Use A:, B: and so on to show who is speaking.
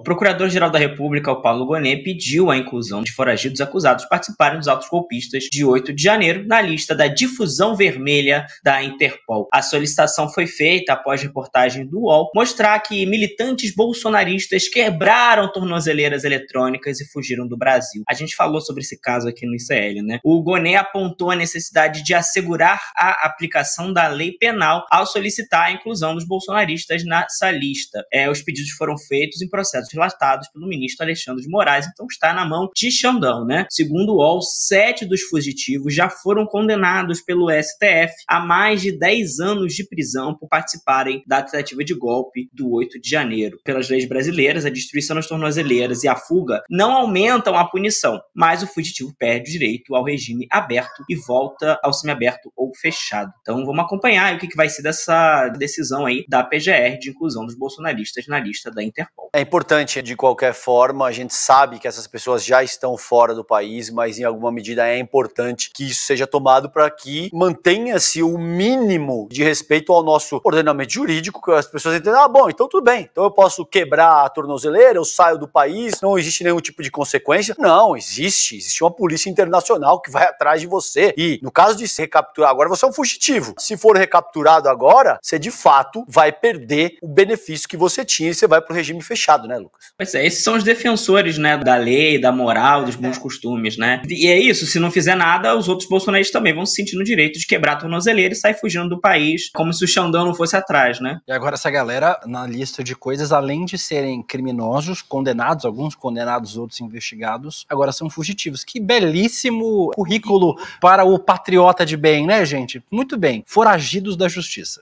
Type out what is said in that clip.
A: O Procurador-Geral da República, o Paulo Gonet, pediu a inclusão de foragidos acusados participarem dos atos golpistas de 8 de janeiro na lista da difusão vermelha da Interpol. A solicitação foi feita após reportagem do UOL mostrar que militantes bolsonaristas quebraram tornozeleiras eletrônicas e fugiram do Brasil. A gente falou sobre esse caso aqui no ICL, né? O Gonet apontou a necessidade de assegurar a aplicação da lei penal ao solicitar a inclusão dos bolsonaristas nessa lista. É, os pedidos foram feitos em processo relatados pelo ministro Alexandre de Moraes, então está na mão de Xandão, né? Segundo o UOL, sete dos fugitivos já foram condenados pelo STF a mais de 10 anos de prisão por participarem da tentativa de golpe do 8 de janeiro. Pelas leis brasileiras, a destruição das tornozeleiras e a fuga não aumentam a punição, mas o fugitivo perde o direito ao regime aberto e volta ao semiaberto ou fechado. Então vamos acompanhar o que vai ser dessa decisão aí da PGR de inclusão dos bolsonaristas na lista da Interpol. É importante
B: importante. De qualquer forma, a gente sabe que essas pessoas já estão fora do país, mas em alguma medida é importante que isso seja tomado para que mantenha-se o mínimo de respeito ao nosso ordenamento jurídico, que as pessoas entendam, ah, bom, então tudo bem, então eu posso quebrar a tornozeleira, eu saio do país, não existe nenhum tipo de consequência. Não, existe, existe uma polícia internacional que vai atrás de você. E no caso de se recapturar agora, você é um fugitivo. Se for recapturado agora, você de fato vai perder o benefício que você tinha e você vai pro regime fechado, né, Lu? Lucas?
A: Pois é, esses são os defensores, né, da lei, da moral, dos bons é. costumes, né? E é isso, se não fizer nada, os outros bolsonaristas também vão se sentir no direito de quebrar a tornozeleira e sair fugindo do país, como se o Xandão não fosse atrás, né? E agora essa galera, na lista de coisas, além de serem criminosos,
C: condenados, alguns condenados, outros investigados, agora são fugitivos. Que belíssimo currículo para o patriota de bem, né, gente? Muito bem, foragidos da justiça.